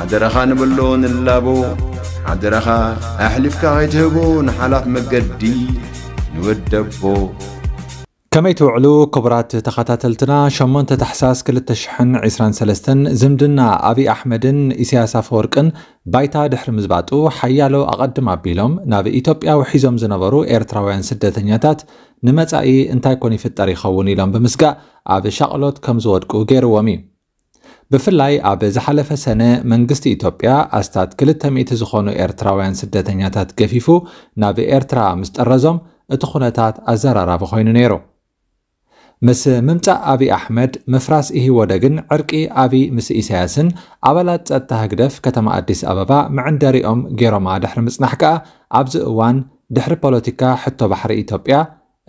عدرخان بلون اللابو عدرخا أحلفك غيتهبون حلف مقدي نودبو كما يتوعلو كبرات تخاتاتلتنا شمون تتحساس كل التشحن عسران سلستن زمدنا أبي أحمدن إسياس فوركن بايتا دحر مزباطو حيالو أقدم أبيلوم نابي إيتوبيا وحيزوم زنبرو إيرتراويان سدتنياتات نمتأي انتاي كوني في التاريخ ونيلوم بمسقا أبي شاقلوت كمزود كوغير ومي ብፍላይ ኣብ ዝሓለፈ ሰነ መንግስቲ ኢትዮጵያ ኣስታት 200 ዝኾኑ ኤርትራውያን ስደተኛታት ገፊፉ ናብ ኤርትራ ምስ ጠረዞም እቲ ኩነታት ኣዘራራቢ ኮይኑ ነይሩ ምስ ምምፃእ ኣብዪ ኣሕመድ ምፍራስ ኢህወደግን ዕርቂ ኣብዪ ምስ ኢሳያስን ኣባላት ፀጥታ ህግደፍ ከተማ ኣዲስ ኣበባ ምዕንደሪኦም ገይሮማ ድሕሪ ምፅናሕ ከኣ ኣብዚ እዋን ድሕሪ ፖለቲካ ሕቶ ባሕሪ ኢትዮጵያ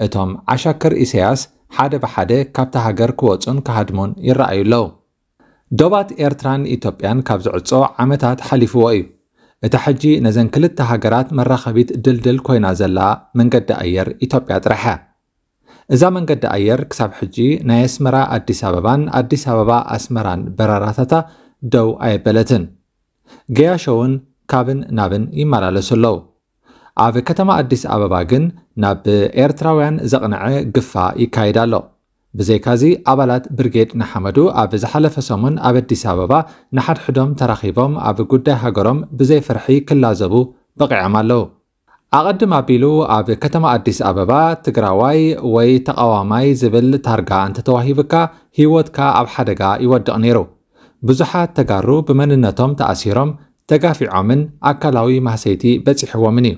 እቶም ዓሻክር ኢሳያስ ሓደ ብሓደ ካብቲ ሃገር ክወፁን ክሃድሙን ይረኣዩ ኣለው ዶባት ኤርትራን ኢትዮጵያን ካብ ዝዕፆ ዓመታት ሓሊፍዎ እዩ እቲ ሕጂ ነዘን ክልተ ሃገራት መራኸቢት ድልድል ኮይና ዘላ መንገዲ ኣየር ኢትዮጵያ ጥራሐ እዛ መንገዲ ኣየር ክሳብ ሕጂ ናይ ኣስመራ ኣዲስ ኣበባን ኣዲስ ኣበባ ኣስመራን በረራታታ ደው ኣየበለትን እውን ካብን ናብን ይመላለሱ ኣለው ኣብ ከተማ ኣዲስ ኣበባ ግን ናብ ኤርትራውያን ዘቕንዐ ግፋ ይካየድ ኣሎ ብዘይካዚ ኣባላት ብርጌድ ንሓመዱ ኣብ ዝሓለፈ ሰሙን ኣብ ኣዲስ ኣበባ ንሓድሕዶም ተራኺቦም ኣብ ጉዳይ ሃገሮም ብዘይፍርሒ ክላዘቡ በቒዖም ኣለው ኣቐድም ኣቢሉ ኣብ ከተማ ኣዲስ ኣበባ ትግራዋይ ወይ ተቃዋማይ ዝብል ታርጋ እንተተዋሂብካ ህይወትካ ኣብ ሓደጋ ይወድቕ ነይሩ ብዙሓት ተጋሩ ብመንነቶም ተኣሲሮም ተጋፊዖምን ኣካላዊ ማህሰይቲ በፂሕዎምን እዩ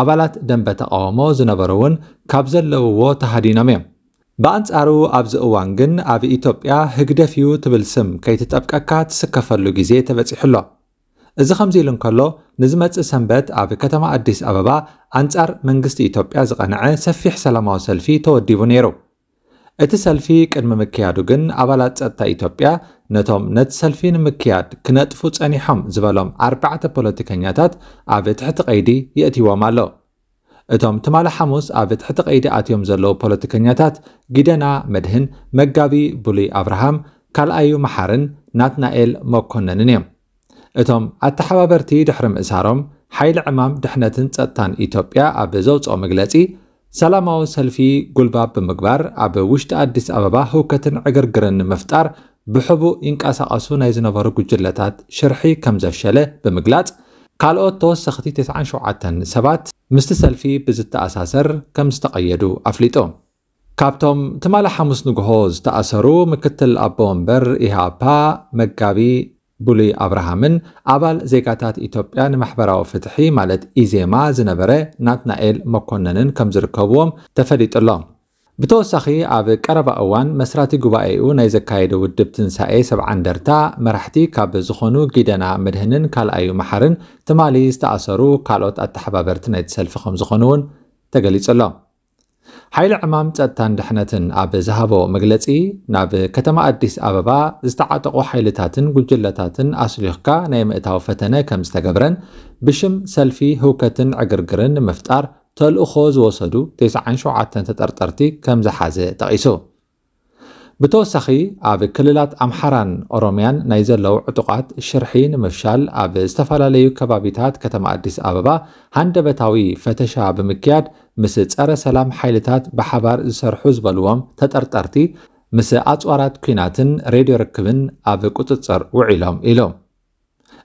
ኣባላት ደንበ ተቃውሞ ዝነበሩ እውን ካብ ዘለውዎ ተሃዲኖም እዮም ብኣንጻሩ ኣብዚ እዋን ግን ኣብ ኢትዮጵያ ህግደፍ እዩ ትብል ስም ከይትጠብቀካ ትስከፈሉ ግዜ ተበፂሑ ኣሎ እዚ ከምዚ ኢሉ እንከሎ ንዝመፅእ ሰንበት ኣብ ከተማ ኣዲስ ኣበባ ኣንጻር መንግስቲ ኢትዮጵያ ዝቐንዐ ሰፊሕ ሰላማዊ ሰልፊ ተወዲቡ ነይሩ እቲ ሰልፊ ቅድሚ ምክያዱ ግን ኣባላት ፀጥታ ኢትዮጵያ ነቶም ነቲ ሰልፊ ንምክያድ ክነጥፉ ፀኒሖም ዝበሎም ኣርባዕተ ፖለቲከኛታት ኣብ ትሕቲ ቀይዲ የእትይዎም ኣሎ እቶም ትማለ ሓሙስ ኣብ ትሕቲ ቀይዲ ኣትዮም ዘለዉ ፖለቲከኛታት ጊደና መድህን መጋቢ ብሉይ ኣብርሃም ካልኣዩ መሓርን ናትናኤል መኮነንን እዮም እቶም ኣተሓባበርቲ ድሕሪ ምእሳሮም ሓይሊ ዕማም ድሕነትን ፀጥታን ኢትዮጵያ ኣብ ዘውፅኦ መግለፂ ሰላማዊ ሰልፊ ጉልባብ ብምግባር ኣብ ውሽጢ ኣዲስ ኣበባ ህውከትን ዕግርግርን ንምፍጣር ብሕቡእ ይንቀሳቐሱ ናይ ዝነበሩ ጉጅለታት ሽርሒ ከም ዘፍሸለ ብምግላፅ ካልኦት ተወሰኽቲ 97 ሰባት ምስቲ ሰልፊ ብዝተኣሳሰር ከም ዝተቐየዱ ኣፍሊጦም ካብቶም ትማሊ ሓሙስ ንግሆ ዝተኣሰሩ ምክትል ኣቦ ወንበር ኢሃፓ መጋቢ ብሉይ ኣብርሃምን ኣባል ዜጋታት ኢትዮጵያ ንማሕበራዊ ፍትሒ ማለት ኢዜማ ዝነበረ ናትናኤል መኮነንን ከም ዝርከብዎም ተፈሊጡሎም ብተወሳኺ ኣብ ቀረባ እዋን መስራቲ ጉባኤኡ ናይ ዘካየደ ውድብ ትንሳኤ ሰብዓ እንደርታ መራሕቲ ካብ ዝኾኑ ጊደና መድህንን ካልኣዩ መሓርን ትማሊ ዝተኣሰሩ ካልኦት ኣተሓባበርቲ ናይቲ ሰልፊ ከም ዝኾኑ እውን ተገሊጹ ኣሎ ሓይሊ ዕማም ፀጥታን ድሕነትን ኣብ ዝሃቦ መግለፂ ናብ ከተማ ኣዲስ ኣበባ ዝተዓጠቑ ሓይልታትን ጉጅለታትን ኣስሊኽካ ናይ ምእታዊ ፈተነ ከም ዝተገብረን ብሽም ሰልፊ ህውከትን ዕግርግርን ንምፍጣር ተልእኮ ዝወሰዱ 97 ተጠርጠርቲ ከም ዝሓዘ ጠቒሱ ብተወሳኺ ኣብ ክልላት ኣምሓራን ኦሮምያን ናይ ዘለዉ ዕጡቓት ሽርሒ ንምፍሻል ኣብ ዝተፈላለዩ ከባቢታት ከተማ ኣዲስ ኣበባ ሃንደበታዊ ፈተሻ ብምክያድ ምስ ጸረ ሰላም ሓይልታት ብሓባር ዝሰርሑ ዝበልዎም ተጠርጠርቲ ምስ ኣጽዋራት ኩናትን ሬድዮ ርክብን ኣብ ቁጥጥር ውዒሎም ኢሎም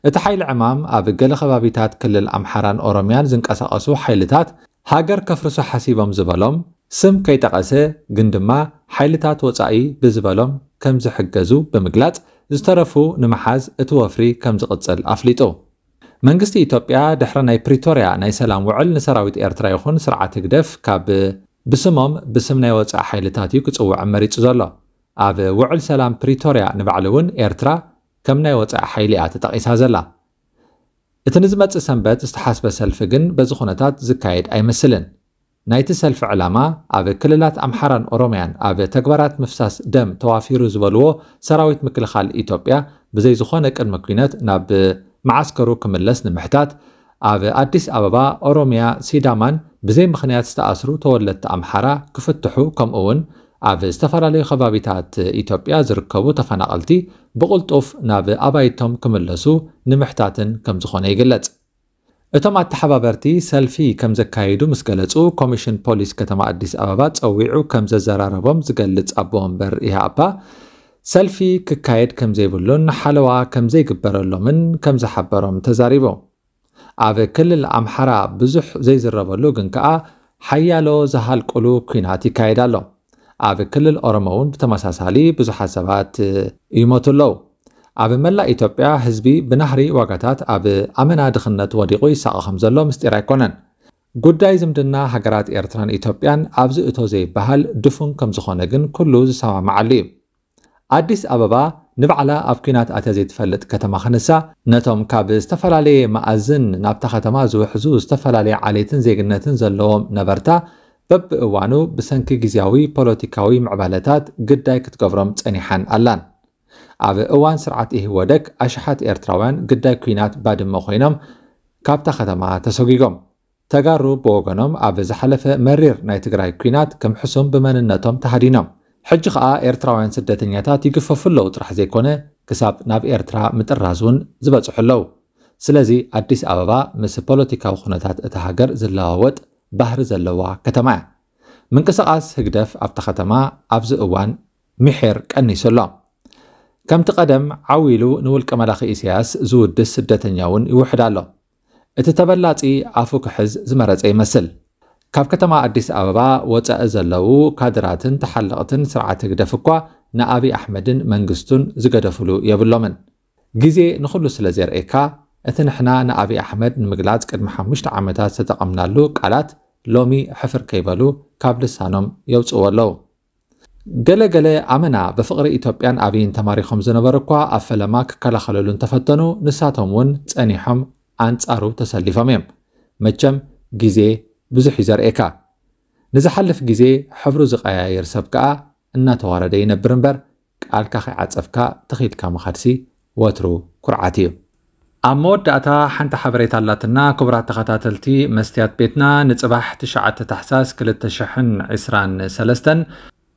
እቲ ሓይሊ ዕማም ኣብ ገለ ከባቢታት ክልል ኣምሓራን ኦሮምያን ዝንቀሳቐሱ ሓይልታት ሃገር ከፍርሶ ሓሲቦም ዝበሎም ስም ከይጠቐሰ ግን ድማ ሓይልታት ወፃኢ ብዝበሎም ከም ዝሕገዙ ብምግላጽ ዝተረፉ ንምሓዝ እቲ ወፍሪ ከም ዝቕጽል ኣፍሊጡ መንግስቲ ኢትዮጵያ ድሕሪ ናይ ፕሪቶርያ ናይ ሰላም ውዕል ንሰራዊት ኤርትራ ይኹን ስርዓት ግደፍ ካብ ብስሞም ብስም ናይ ወፃኢ ሓይልታት እዩ ክፅውዕ መሪፁ ዘሎ ኣብ ውዕል ሰላም ፕሪቶርያ ንባዕሊ እውን ኤርትራ ከም ናይ ወፃኢ ሓይሊ እያ ተጠቒሳ ዘላ እቲ ንዝመፅእ ሰንበት ዝተሓስበ ሰልፊ ግን በዚ ኩነታት ዝካየድ ኣይመስልን ናይቲ ሰልፊ ዕላማ ኣብ ክልላት ኣምሓራን ኦሮምያን ኣብ ተግባራት ምፍሳስ ደም ተዋፊሩ ዝበልዎ ሰራዊት ምክልኻል ኢትዮጵያ ብዘይ ዝኾነ ቅድሚ ኩነት ናብ መዓስከሩ ክምለስ ንምሕታት ኣብ ኣዲስ ኣበባ ኦሮምያ ሲዳማን ብዘይ ምኽንያት ዝተኣስሩ ተወለድቲ ኣምሓራ ክፍትሑ ከምኡ እውን ኣብ ዝተፈላለዩ ከባቢታት ኢትዮጵያ ዝርከቡ ተፈናቐልቲ ብቕልጡፍ ናብ ኣባይቶም ክምለሱ ንምሕታትን ከም ዝኾነ ይግለጽ እቶም ኣተሓባበርቲ ሰልፊ ከም ዘካይዱ ምስ ገለጹ ኮሚሽን ፖሊስ ከተማ ኣዲስ ኣበባ ጸዊዑ ከም ዘዘራረቦም ዝገልጽ ኣቦ ወንበር ኢህኣፓ ሰልፊ ክካየድ ከም ዘይብሉን ሓለዋ ከም ዘይግበረሎምን ከም ዝሓበሮም ተዛሪቦም ኣብ ክልል ኣምሓራ ብዙሕ ዘይዝረበሉ ግን ከኣ ሓያሎ ዝሃልቁሉ ኩናት ይካየድ ኣሎ ኣብ ክልል ኦሮሞ እውን ብተመሳሳሊ ብዙሓት ሰባት ይሞቱ ኣለዉ ኣብ መላእ ኢትዮጵያ ህዝቢ ብናሕሪ ዋጋታት ኣብ ኣመና ድኽነት ወዲቑ ይሳቐ ከም ዘሎ ምስጢር ኣይኮነን ጉዳይ ዝምድና ሃገራት ኤርትራን ኢትዮጵያን ኣብዚ እቶ ዘይበሃል ድፉን ከም ዝኾነ ግን ኩሉ ዝሰማምዓሉ እዩ ኣዲስ ኣበባ ንባዕላ ኣብ ኩናት ኣትያ ዘይትፈልጥ ከተማ ክንሳ ነቶም ካብ ዝተፈላለየ መኣዝን ናብታ ከተማ ዝውሕዙ ዝተፈላለየ ዓሌትን ዜግነትን ዘለዎም ነበርታ በብእዋኑ ብሰንኪ ግዜያዊ ፖለቲካዊ ምዕባለታት ግዳይ ክትገብሮም ጸኒሓን ኣላን ኣብ እዋን ስርዓት ወደክ ኣሽሓት ኤርትራውያን ግዳይ ኩናት ባድመ ኮይኖም ካብታ ከተማ ተሰጊጎም ተጋሩ ብወገኖም ኣብ ዝሓለፈ መሪር ናይ ትግራይ ኩናት ከም ሕሱም ብመንነቶም ተሃዲኖም ሕጂ ከዓ ኤርትራውያን ስደተኛታት ይግፈፉ ኣለዉ ጥራሕ ዘይኮነ ክሳብ ናብ ኤርትራ ምጥራዝ እውን ዝበፅሑ ኣለዉ ስለዚ ኣዲስ ኣበባ ምስ ፖለቲካዊ ኩነታት እቲ ሃገር ዝለዋወጥ ባሕሪ ዘለዋ ከተማ እያ ምንቅስቓስ ህግደፍ ኣብታ ከተማ ኣብዚ እዋን ምሕር ቀኒሱ ኣሎ ከምቲ ቀደም ዓዊሉ ንውልቀ መላኺ እስያስ ዝውድስ ስደተኛ እውን ይውሕድ ኣሎ እቲ ተበላፂ ኣፉ ክሕዝ ዝመረፀ ይመስል ካብ ከተማ ኣዲስ ኣበባ ወፃኢ ዘለው ካድራትን ተሓለቕትን ስርዓት ህግደፍ እኳ ንኣብዪ ኣሕመድን መንግስቱን ዝገደፍሉ የብሎምን ግዜ ንኹሉ ስለ ዘርእካ أثن حنا نأبي أحمد نمجلات قد محمشت عمدات ستقمنا له قالات لومي حفر كيبلو كابل سانوم يوصوا له ገለ ገለ ኣመና ብፍቕሪ ኢትዮጵያን ኣብይን ተማሪኾም ዝነበሩ እኳ ኣብ ፈለማ ክከላኸለሉ እንተፈተኑ ንሳቶም እውን ጸኒሖም ኣንጻሩ ተሰሊፎም እዮም መቸም ግዜ ብዙሕ እዩ ዘርእየካ ንዝሓልፍ ግዜ ሕብሩ ዝቐያየር ሰብ ከዓ እናተዋረደ ይነብር እምበር ቃልካ ከይዓፀፍካ ተኺልካ ምኻድሲ ወትሩ ኩርዓት እዩ أمود داتا حنت حبريت اللاتنا كبرى تخاتلتي مستيات بيتنا نتصبح تشعت تحساس كل التشحن عسران سلستن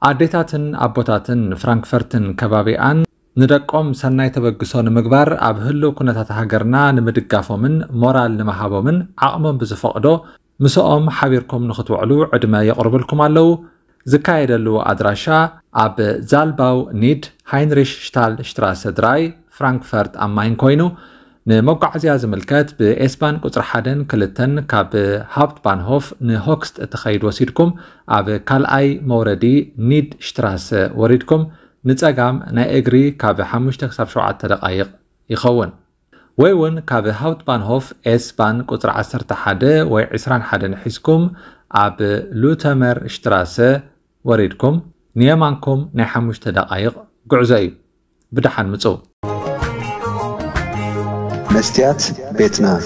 عديتاتن أبوتاتن فرانكفورتن كبابي أن ندقوم سنعي تبقسون مقبار أبهلو كنا تتحقرنا نمدقافو من مورال نمحابو من عقمون بزفقدو مسوقوم حبيركم نخطو علو عدما يقرب لكم علو زكايد اللو أدراشا أب زالباو نيد هينريش شتال شتراس دراي فرانكفورت أم كوينو ንመጓዓዝያ ዝምልከት ብኤስፓን ቁፅሪ ሓደን ክልተን ካብ ሃብት ባንሆፍ ንሆክስት እተኸይድ ወሲድኩም ኣብ ካልኣይ መውረዲ ኒድ ሽትራስ ወሪድኩም ንፀጋም ናይ እግሪ ካብ 5 ክሳብ 7 ደቃይቕ ይኸውን ወይ እውን ካብ ሃውት ባንሆፍ ኤስባን ቁፅሪ 11 ወይ 21 ሒዝኩም ኣብ ሉተመር ሽትራሰ ወሪድኩም ንየማንኩም ናይ 5 ደቃይቕ ጉዕዞ እዩ ብድሓን ምፁ መስትያት ቤትና